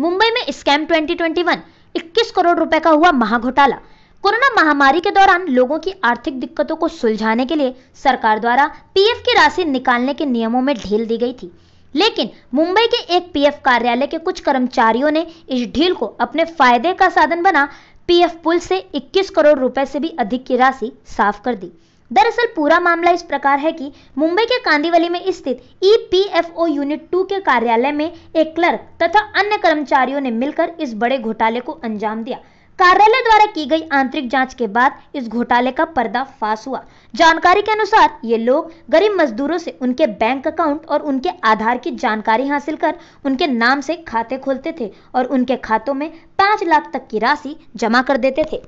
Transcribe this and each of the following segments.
मुंबई में स्कैम 2021 21 करोड़ रुपए का हुआ महाघोटाला कोरोना महामारी के दौरान लोगों की आर्थिक दिक्कतों को सुलझाने के लिए सरकार द्वारा पीएफ की राशि निकालने के नियमों में ढील दी गई थी लेकिन मुंबई के एक पीएफ कार्यालय के कुछ कर्मचारियों ने इस ढील को अपने फायदे का साधन बना पीएफ पुल से 21 करोड़ रुपए से भी अधिक की राशि साफ कर दी दरअसल पूरा मामला इस प्रकार है कि मुंबई के कांदीवली में स्थित ईपीएफओ यूनिट टू के कार्यालय में एक क्लर्क तथा अन्य कर्मचारियों ने मिलकर इस बड़े घोटाले को अंजाम दिया कार्यालय द्वारा की गई आंतरिक जांच के बाद इस घोटाले का पर्दा फाश हुआ जानकारी के अनुसार ये लोग गरीब मजदूरों से उनके बैंक अकाउंट और उनके आधार की जानकारी हासिल कर उनके नाम से खाते खोलते थे और उनके खातों में पाँच लाख तक की राशि जमा कर देते थे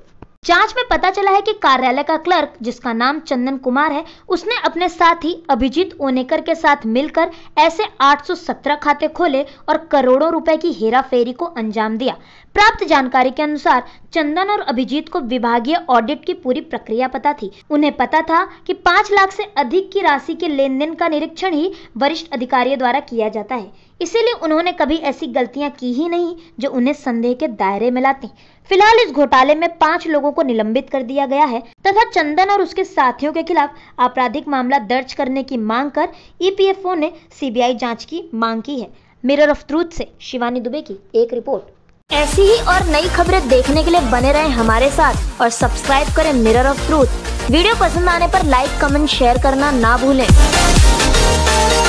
जांच में पता चला है कि कार्यालय का क्लर्क जिसका नाम चंदन कुमार है उसने अपने साथी अभिजीत ओनेकर के साथ मिलकर ऐसे 817 खाते खोले और करोड़ों रुपए की हेरा फेरी को अंजाम दिया प्राप्त जानकारी के अनुसार चंदन और अभिजीत को विभागीय ऑडिट की पूरी प्रक्रिया पता थी उन्हें पता था कि पाँच लाख से अधिक की राशि के लेन देन का निरीक्षण ही वरिष्ठ अधिकारियों द्वारा किया जाता है इसीलिए उन्होंने कभी ऐसी गलतियां की ही नहीं जो उन्हें संदेह के दायरे में लाते फिलहाल इस घोटाले में पांच लोगों लोगों को निलंबित कर दिया गया है तथा चंदन और उसके साथियों के खिलाफ आपराधिक मामला दर्ज करने की मांग कर ईपीएफओ e ने सीबीआई जांच की मांग की है मिरर ऑफ ट्रूथ से शिवानी दुबे की एक रिपोर्ट ऐसी ही और नई खबरें देखने के लिए बने रहे हमारे साथ और सब्सक्राइब करें मिरर ऑफ ट्रूथ वीडियो पसंद आने पर लाइक कमेंट शेयर करना ना भूलें